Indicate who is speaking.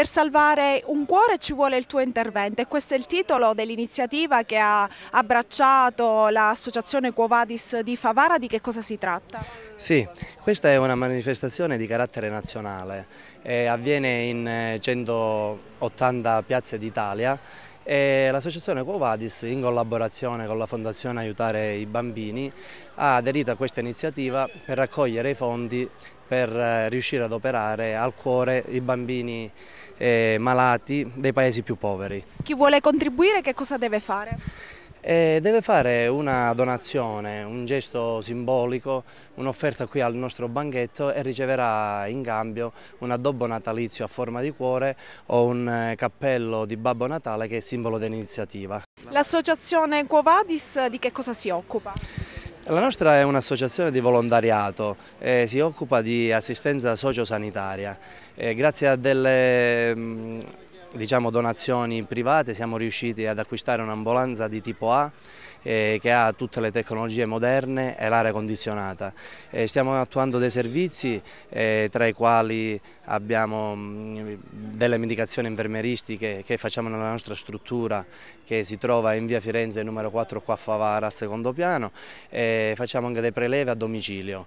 Speaker 1: Per salvare un cuore ci vuole il tuo intervento e questo è il titolo dell'iniziativa che ha abbracciato l'associazione Cuovadis di Favara, di che cosa si tratta?
Speaker 2: Sì, questa è una manifestazione di carattere nazionale, eh, avviene in 180 eh, piazze d'Italia l'associazione Covadis in collaborazione con la Fondazione Aiutare i Bambini ha aderito a questa iniziativa per raccogliere i fondi per eh, riuscire ad operare al cuore i bambini eh, malati dei paesi più poveri.
Speaker 1: Chi vuole contribuire che cosa deve fare?
Speaker 2: e eh, deve fare una donazione, un gesto simbolico, un'offerta qui al nostro banchetto e riceverà in cambio un addobbo natalizio a forma di cuore o un eh, cappello di Babbo Natale che è simbolo dell'iniziativa.
Speaker 1: L'associazione Covadis di che cosa si occupa?
Speaker 2: La nostra è un'associazione di volontariato, eh, si occupa di assistenza sociosanitaria. Eh, grazie a delle mh, mm, diciamo, donazioni private siamo riusciti ad acquistare un'ambulanza di tipo A eh, che ha tutte le tecnologie moderne e l'aria condizionata. Eh, stiamo attuando dei servizi eh, tra i quali abbiamo mh, mm, delle medicazioni infermeristiche che facciamo nella nostra struttura che si trova in via Firenze numero 4 qua a Favara al secondo piano e facciamo anche dei prelevi a domicilio.